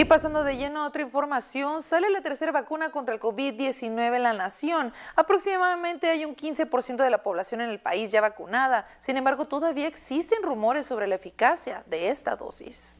Y pasando de lleno a otra información, sale la tercera vacuna contra el COVID-19 en la nación. Aproximadamente hay un 15% de la población en el país ya vacunada. Sin embargo, todavía existen rumores sobre la eficacia de esta dosis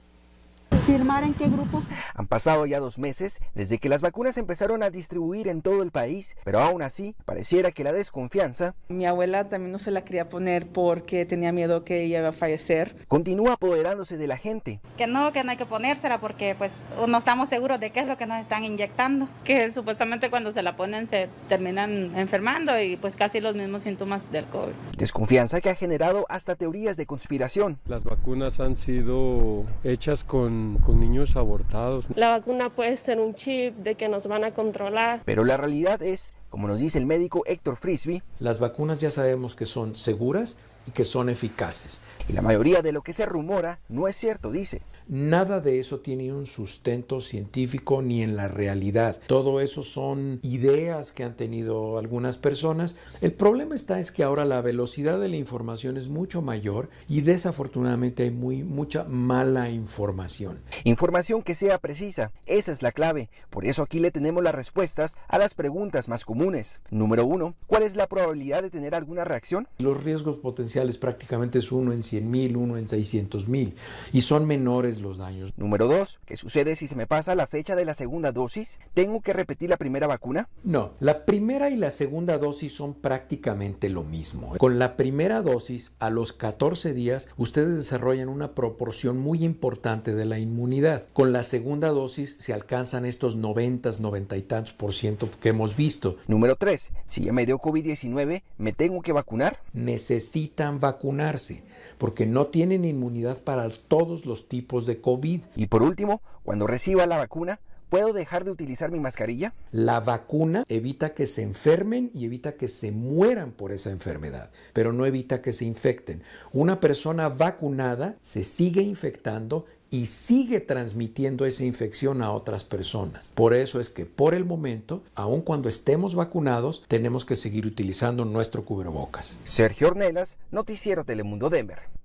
en qué grupos. Han pasado ya dos meses desde que las vacunas empezaron a distribuir en todo el país, pero aún así pareciera que la desconfianza. Mi abuela también no se la quería poner porque tenía miedo que ella iba a fallecer. Continúa apoderándose de la gente. Que no, que no hay que ponérsela porque pues no estamos seguros de qué es lo que nos están inyectando. Que supuestamente cuando se la ponen se terminan enfermando y pues casi los mismos síntomas del COVID. Desconfianza que ha generado hasta teorías de conspiración. Las vacunas han sido hechas con con niños abortados. La vacuna puede ser un chip de que nos van a controlar. Pero la realidad es, como nos dice el médico Héctor Frisby, las vacunas ya sabemos que son seguras y que son eficaces. Y la mayoría de lo que se rumora no es cierto, dice. Nada de eso tiene un sustento científico ni en la realidad. Todo eso son ideas que han tenido algunas personas. El problema está es que ahora la velocidad de la información es mucho mayor y desafortunadamente hay muy, mucha mala información. Información que sea precisa, esa es la clave. Por eso aquí le tenemos las respuestas a las preguntas más comunes. Número uno, ¿cuál es la probabilidad de tener alguna reacción? Los riesgos potenciales prácticamente es uno en 100 mil, uno en 600 mil y son menores los daños. Número dos, ¿Qué sucede si se me pasa la fecha de la segunda dosis? ¿Tengo que repetir la primera vacuna? No, la primera y la segunda dosis son prácticamente lo mismo. Con la primera dosis, a los 14 días, ustedes desarrollan una proporción muy importante de la inmunidad. Con la segunda dosis se alcanzan estos 90, 90 y tantos por ciento que hemos visto. Número tres, Si ya me dio COVID-19, ¿me tengo que vacunar? Necesitan vacunarse porque no tienen inmunidad para todos los tipos de COVID. Y por último, cuando reciba la vacuna, ¿Puedo dejar de utilizar mi mascarilla? La vacuna evita que se enfermen y evita que se mueran por esa enfermedad, pero no evita que se infecten. Una persona vacunada se sigue infectando y sigue transmitiendo esa infección a otras personas. Por eso es que por el momento, aun cuando estemos vacunados, tenemos que seguir utilizando nuestro cubrebocas. Sergio Ornelas, Noticiero Telemundo Denver.